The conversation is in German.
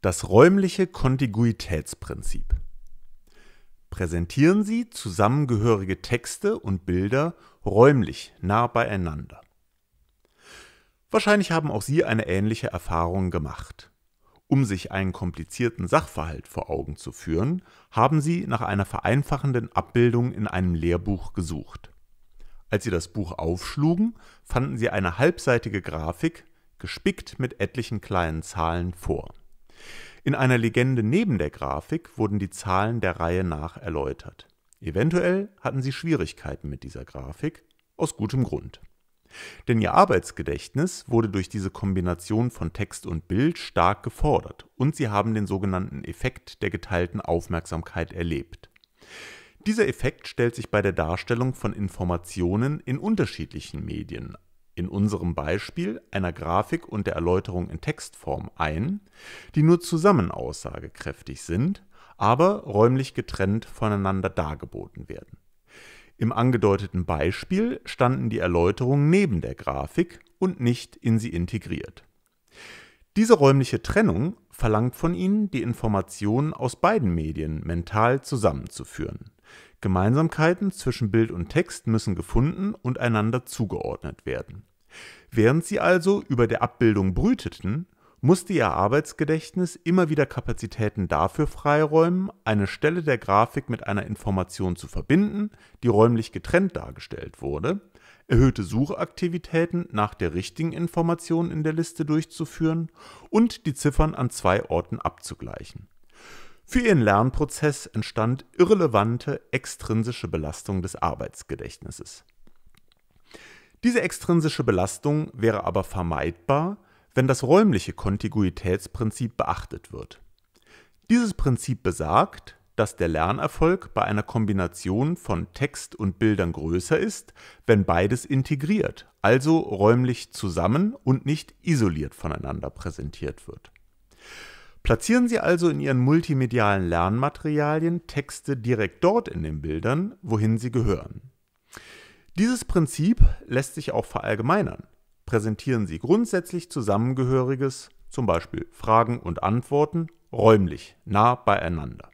Das räumliche Kontiguitätsprinzip. Präsentieren Sie zusammengehörige Texte und Bilder räumlich nah beieinander. Wahrscheinlich haben auch Sie eine ähnliche Erfahrung gemacht. Um sich einen komplizierten Sachverhalt vor Augen zu führen, haben Sie nach einer vereinfachenden Abbildung in einem Lehrbuch gesucht. Als Sie das Buch aufschlugen, fanden Sie eine halbseitige Grafik, gespickt mit etlichen kleinen Zahlen vor. In einer Legende neben der Grafik wurden die Zahlen der Reihe nach erläutert. Eventuell hatten sie Schwierigkeiten mit dieser Grafik, aus gutem Grund. Denn ihr Arbeitsgedächtnis wurde durch diese Kombination von Text und Bild stark gefordert und sie haben den sogenannten Effekt der geteilten Aufmerksamkeit erlebt. Dieser Effekt stellt sich bei der Darstellung von Informationen in unterschiedlichen Medien in unserem Beispiel einer Grafik und der Erläuterung in Textform ein, die nur zusammen aussagekräftig sind, aber räumlich getrennt voneinander dargeboten werden. Im angedeuteten Beispiel standen die Erläuterungen neben der Grafik und nicht in sie integriert. Diese räumliche Trennung verlangt von Ihnen, die Informationen aus beiden Medien mental zusammenzuführen Gemeinsamkeiten zwischen Bild und Text müssen gefunden und einander zugeordnet werden. Während sie also über der Abbildung brüteten, musste ihr Arbeitsgedächtnis immer wieder Kapazitäten dafür freiräumen, eine Stelle der Grafik mit einer Information zu verbinden, die räumlich getrennt dargestellt wurde, erhöhte Suchaktivitäten nach der richtigen Information in der Liste durchzuführen und die Ziffern an zwei Orten abzugleichen für ihren Lernprozess entstand irrelevante extrinsische Belastung des Arbeitsgedächtnisses. Diese extrinsische Belastung wäre aber vermeidbar, wenn das räumliche Kontiguitätsprinzip beachtet wird. Dieses Prinzip besagt, dass der Lernerfolg bei einer Kombination von Text und Bildern größer ist, wenn beides integriert, also räumlich zusammen und nicht isoliert voneinander präsentiert wird. Platzieren Sie also in Ihren multimedialen Lernmaterialien Texte direkt dort in den Bildern, wohin sie gehören. Dieses Prinzip lässt sich auch verallgemeinern. Präsentieren Sie grundsätzlich Zusammengehöriges, zum Beispiel Fragen und Antworten, räumlich nah beieinander.